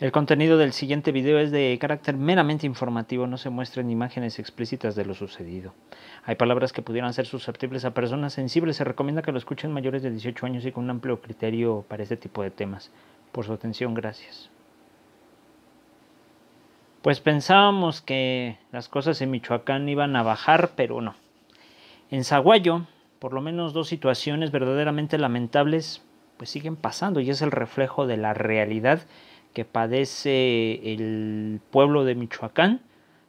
El contenido del siguiente video es de carácter meramente informativo, no se muestran imágenes explícitas de lo sucedido. Hay palabras que pudieran ser susceptibles a personas sensibles, se recomienda que lo escuchen mayores de 18 años y con un amplio criterio para este tipo de temas. Por su atención, gracias. Pues pensábamos que las cosas en Michoacán iban a bajar, pero no. En Zaguayo, por lo menos dos situaciones verdaderamente lamentables, pues siguen pasando y es el reflejo de la realidad que padece el pueblo de Michoacán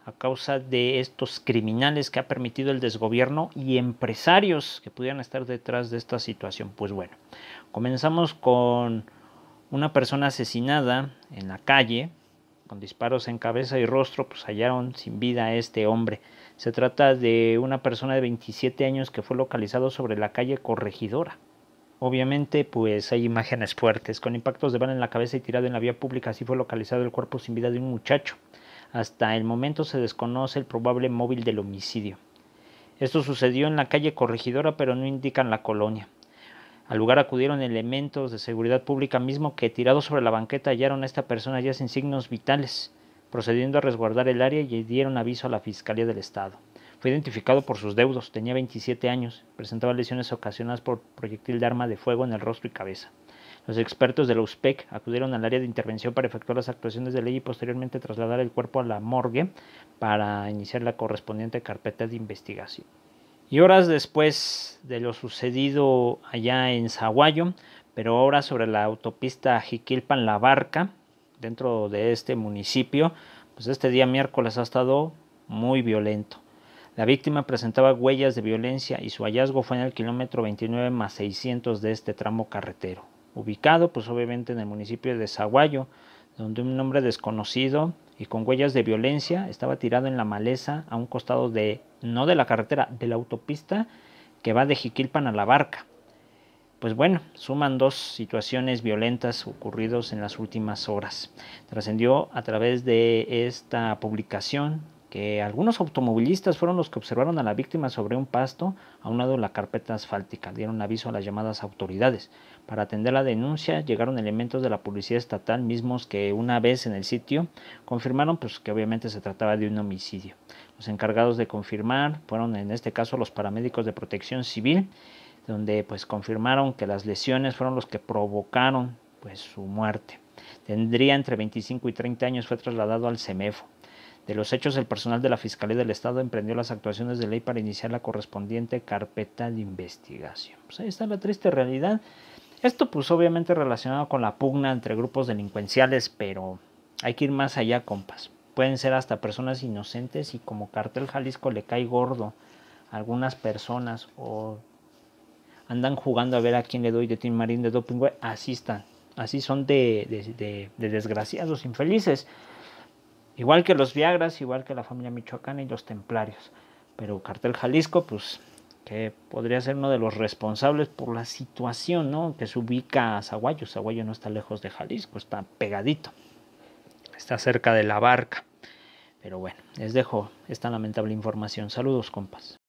a causa de estos criminales que ha permitido el desgobierno y empresarios que pudieran estar detrás de esta situación. Pues bueno, comenzamos con una persona asesinada en la calle, con disparos en cabeza y rostro, pues hallaron sin vida a este hombre. Se trata de una persona de 27 años que fue localizado sobre la calle Corregidora, Obviamente, pues hay imágenes fuertes. Con impactos de bala en la cabeza y tirado en la vía pública, así fue localizado el cuerpo sin vida de un muchacho. Hasta el momento se desconoce el probable móvil del homicidio. Esto sucedió en la calle Corregidora, pero no indican la colonia. Al lugar acudieron elementos de seguridad pública mismo que tirados sobre la banqueta hallaron a esta persona ya sin signos vitales, procediendo a resguardar el área y dieron aviso a la Fiscalía del Estado. Fue identificado por sus deudos, tenía 27 años, presentaba lesiones ocasionadas por proyectil de arma de fuego en el rostro y cabeza. Los expertos de la USPEC acudieron al área de intervención para efectuar las actuaciones de ley y posteriormente trasladar el cuerpo a la morgue para iniciar la correspondiente carpeta de investigación. Y horas después de lo sucedido allá en Zaguayo, pero ahora sobre la autopista Jiquilpan-La Barca, dentro de este municipio, pues este día miércoles ha estado muy violento. La víctima presentaba huellas de violencia y su hallazgo fue en el kilómetro 29 más 600 de este tramo carretero, ubicado pues obviamente en el municipio de Zaguayo, donde un hombre desconocido y con huellas de violencia estaba tirado en la maleza a un costado de, no de la carretera, de la autopista que va de Jiquilpan a la barca. Pues bueno, suman dos situaciones violentas ocurridos en las últimas horas. Trascendió a través de esta publicación que algunos automovilistas fueron los que observaron a la víctima sobre un pasto a un lado de la carpeta asfáltica. Dieron aviso a las llamadas autoridades. Para atender la denuncia llegaron elementos de la policía estatal mismos que una vez en el sitio confirmaron pues, que obviamente se trataba de un homicidio. Los encargados de confirmar fueron en este caso los paramédicos de protección civil, donde pues confirmaron que las lesiones fueron los que provocaron pues su muerte. Tendría entre 25 y 30 años, fue trasladado al CEMEFO. De los hechos, el personal de la Fiscalía del Estado emprendió las actuaciones de ley para iniciar la correspondiente carpeta de investigación. Pues ahí está la triste realidad. Esto pues obviamente relacionado con la pugna entre grupos delincuenciales, pero hay que ir más allá, compas. Pueden ser hasta personas inocentes y como cartel Jalisco le cae gordo a algunas personas o andan jugando a ver a quién le doy de Tim Marín de Doping, Así están, así son de, de desgraciados, infelices. Igual que los Viagras, igual que la familia michoacana y los templarios. Pero Cartel Jalisco, pues, que podría ser uno de los responsables por la situación, ¿no? Que se ubica a Zaguayo. Zaguayo no está lejos de Jalisco, está pegadito. Está cerca de la barca. Pero bueno, les dejo esta lamentable información. Saludos, compas.